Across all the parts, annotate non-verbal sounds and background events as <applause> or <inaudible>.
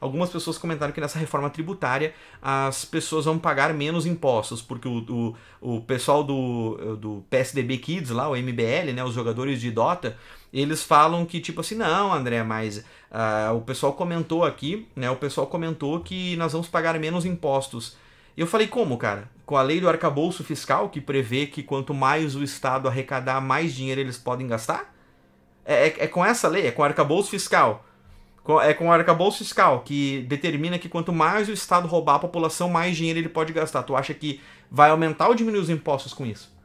algumas pessoas comentaram que nessa reforma tributária as pessoas vão pagar menos impostos, porque o, o, o pessoal do, do PSDB Kids, lá, o MBL, né, os jogadores de Dota, eles falam que, tipo assim, não, André, mas uh, o pessoal comentou aqui, né? O pessoal comentou que nós vamos pagar menos impostos. Eu falei, como, cara? Com a lei do arcabouço fiscal, que prevê que quanto mais o Estado arrecadar, mais dinheiro eles podem gastar? É, é, é com essa lei, é com o arcabouço fiscal é com o arcabouço fiscal, que determina que quanto mais o Estado roubar a população, mais dinheiro ele pode gastar. Tu acha que vai aumentar ou diminuir os impostos com isso?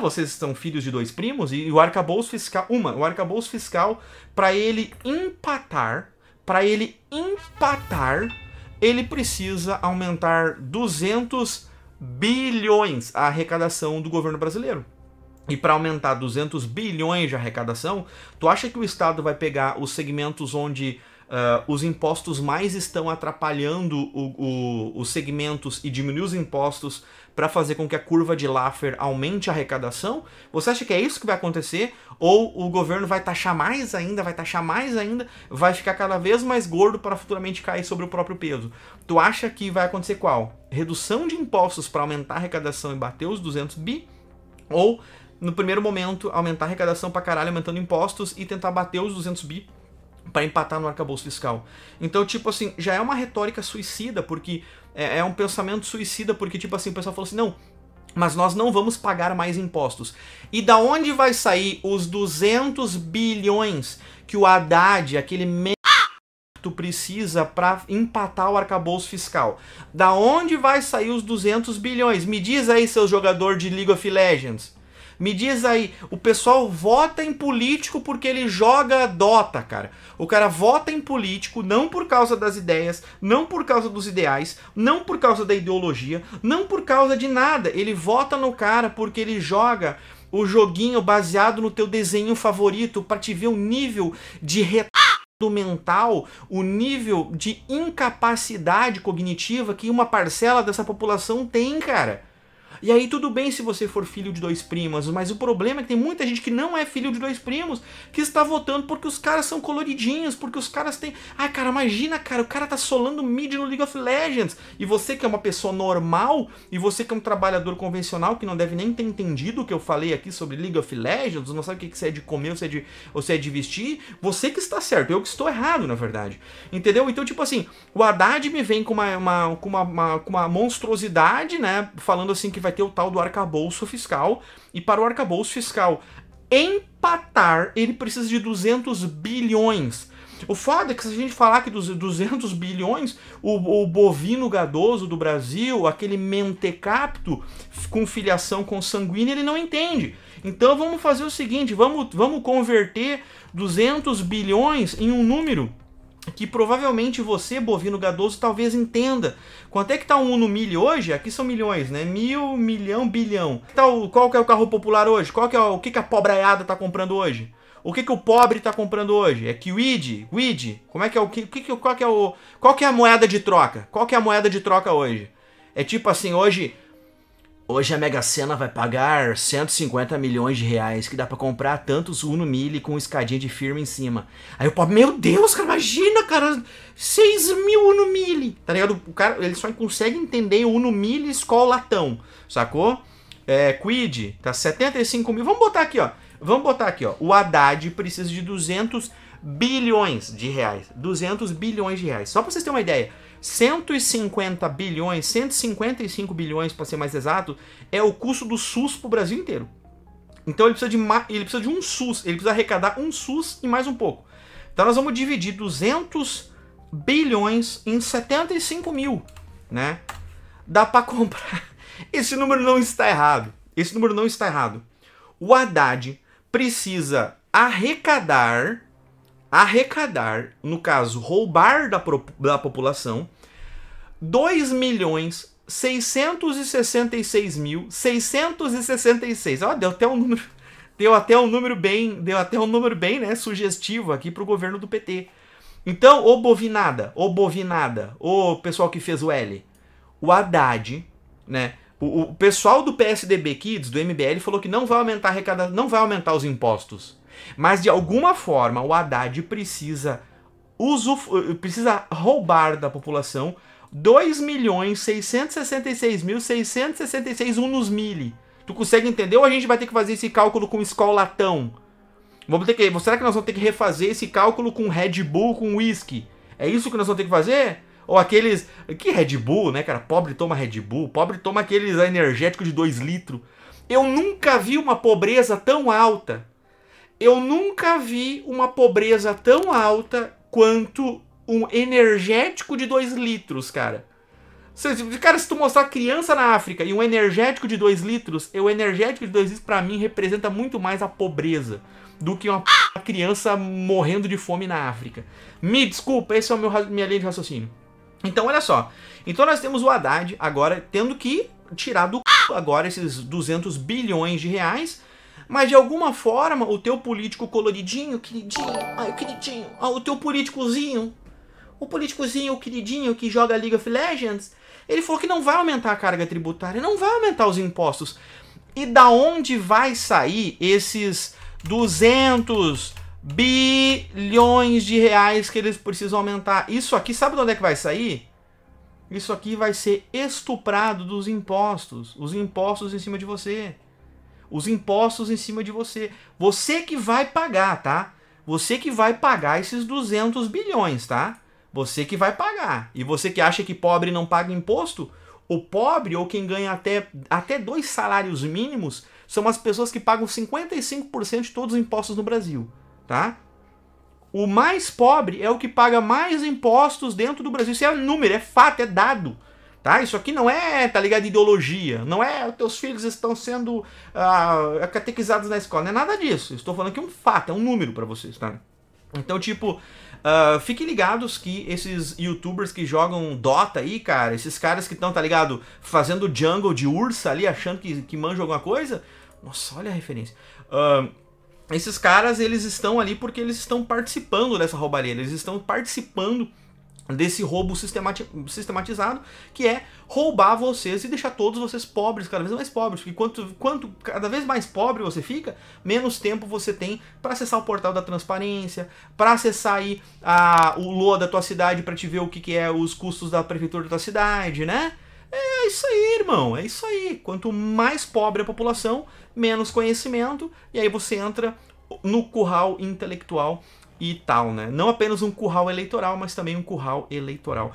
vocês são filhos de dois primos? E o arcabouço fiscal. Uma, o arcabouço fiscal, para ele empatar, para ele empatar, ele precisa aumentar 200 bilhões a arrecadação do governo brasileiro e para aumentar 200 bilhões de arrecadação, tu acha que o Estado vai pegar os segmentos onde uh, os impostos mais estão atrapalhando o, o, os segmentos e diminuir os impostos para fazer com que a curva de Laffer aumente a arrecadação? Você acha que é isso que vai acontecer? Ou o governo vai taxar mais ainda, vai taxar mais ainda, vai ficar cada vez mais gordo para futuramente cair sobre o próprio peso? Tu acha que vai acontecer qual? Redução de impostos para aumentar a arrecadação e bater os 200 bi? Ou no primeiro momento, aumentar a arrecadação pra caralho, aumentando impostos e tentar bater os 200 bi para empatar no arcabouço fiscal. Então, tipo assim, já é uma retórica suicida, porque é, é um pensamento suicida, porque, tipo assim, o pessoal falou assim, não, mas nós não vamos pagar mais impostos. E da onde vai sair os 200 bilhões que o Haddad, aquele me precisa para empatar o arcabouço fiscal? Da onde vai sair os 200 bilhões? Me diz aí, seu jogador de League of Legends. Me diz aí, o pessoal vota em político porque ele joga Dota, cara. O cara vota em político não por causa das ideias, não por causa dos ideais, não por causa da ideologia, não por causa de nada. Ele vota no cara porque ele joga o joguinho baseado no teu desenho favorito para te ver o nível de retardo mental, o nível de incapacidade cognitiva que uma parcela dessa população tem, cara. E aí tudo bem se você for filho de dois primos, mas o problema é que tem muita gente que não é filho de dois primos que está votando porque os caras são coloridinhos, porque os caras têm. Ai, cara, imagina, cara, o cara tá solando mid no League of Legends. E você que é uma pessoa normal, e você que é um trabalhador convencional que não deve nem ter entendido o que eu falei aqui sobre League of Legends, não sabe o que, que é de comer ou se é de, ou se é de vestir, você que está certo, eu que estou errado, na verdade. Entendeu? Então, tipo assim, o Haddad me vem com uma, uma, com uma, uma, com uma monstruosidade, né? Falando assim que vai ter o tal do arcabouço fiscal. E para o arcabouço fiscal empatar, ele precisa de 200 bilhões. O foda é que se a gente falar que dos 200 bilhões, o, o, bovino gadoso do Brasil, aquele mentecapto com filiação consanguínea, ele não entende. Então vamos fazer o seguinte, vamos, vamos converter 200 bilhões em um número que provavelmente você, bovino gadoso, talvez entenda. Quanto é que tá um no milho hoje? Aqui são milhões, né? Mil, milhão, bilhão. qual que é o carro popular hoje? Qual que é o, que, que a pobreada tá comprando hoje? O que, que o pobre tá comprando hoje? É Kiwid? Quid? Como é que é o que, que qual que é o qual que é a moeda de troca? Qual que é a moeda de troca hoje? É tipo assim, hoje Hoje a Mega Sena vai pagar 150 milhões de reais, que dá para comprar tantos Uno Mille com escadinha de firma em cima. Aí o pobre, meu Deus, cara, imagina, cara, 6 mil Uno Mille. Tá ligado? O cara, ele só consegue entender Uno Mille escolatão, Latão, sacou? É, Quid, tá 75 mil. Vamos botar aqui, ó. Vamos botar aqui, ó. O Haddad precisa de 200 bilhões de reais. 200 bilhões de reais. Só pra vocês terem uma ideia. 150 bilhões, 155 bilhões para ser mais exato, é o custo do SUS para o Brasil inteiro. Então ele precisa, de ele precisa de um SUS, ele precisa arrecadar um SUS e mais um pouco. Então nós vamos dividir 200 bilhões em 75 mil, né? Dá para comprar. <laughs> Esse número não está errado. Esse número não está errado. O Haddad precisa arrecadar arrecadar, no caso, roubar da, da população 2 milhões 666 mil 666. Ó, deu até um número <laughs> deu até um número bem, deu até um número bem, né, sugestivo aqui pro governo do PT. Então, ô bovinada, ô bovinada, ô pessoal que fez o L, o Haddad, né, o, o pessoal do PSDB Kids, do MBL, falou que não vai aumentar arrecada, não vai aumentar os impostos. Mas de alguma forma o Haddad precisa, precisa roubar da população 2.666.666 unos mili. Tu consegue entender ou a gente vai ter que fazer esse cálculo com escolatão? Vamos ter que, será que nós vamos ter que refazer esse cálculo com Red Bull, com whisky? É isso que nós vamos ter que fazer? Ou aqueles. Que Red Bull, né, cara? Pobre toma Red Bull, pobre toma aqueles energéticos de 2 litros. Eu nunca vi uma pobreza tão alta. Eu nunca vi uma pobreza tão alta quanto um energético de 2 litros, cara. Cara, se tu mostrar criança na África e um energético de 2 litros, o energético de 2 litros para mim representa muito mais a pobreza do que uma criança morrendo de fome na África. Me desculpa, esse é o meu minha linha de raciocínio. Então, olha só. Então nós temos o Haddad agora tendo que tirar do c... agora esses 200 bilhões de reais mas de alguma forma, o teu político coloridinho, queridinho, ai, queridinho, ah, o teu políticozinho, o políticozinho, o queridinho que joga League of Legends, ele falou que não vai aumentar a carga tributária, não vai aumentar os impostos. E da onde vai sair esses 200 bilhões de reais que eles precisam aumentar? Isso aqui, sabe de onde é que vai sair? Isso aqui vai ser estuprado dos impostos, os impostos em cima de você os impostos em cima de você. Você que vai pagar, tá? Você que vai pagar esses 200 bilhões, tá? Você que vai pagar. E você que acha que pobre não paga imposto, o pobre ou quem ganha até, até dois salários mínimos são as pessoas que pagam 55% de todos os impostos no Brasil, tá? O mais pobre é o que paga mais impostos dentro do Brasil. Isso é número, é fato, é dado. Tá? Isso aqui não é, tá ligado, ideologia. Não é teus filhos estão sendo uh, catequizados na escola. Não é nada disso. Estou falando aqui é um fato, é um número para vocês, tá? Então, tipo, uh, fiquem ligados que esses youtubers que jogam Dota aí, cara, esses caras que estão, tá ligado, fazendo jungle de ursa ali, achando que, que manja alguma coisa. Nossa, olha a referência. Uh, esses caras, eles estão ali porque eles estão participando dessa roubalheira, eles estão participando desse roubo sistemati sistematizado, que é roubar vocês e deixar todos vocês pobres, cada vez mais pobres. Porque quanto, quanto cada vez mais pobre você fica, menos tempo você tem para acessar o portal da transparência, para acessar aí a, o LOA da tua cidade para te ver o que, que é os custos da prefeitura da tua cidade, né? É isso aí, irmão, é isso aí. Quanto mais pobre a população, menos conhecimento, e aí você entra no curral intelectual e tal, né? Não apenas um curral eleitoral, mas também um curral eleitoral.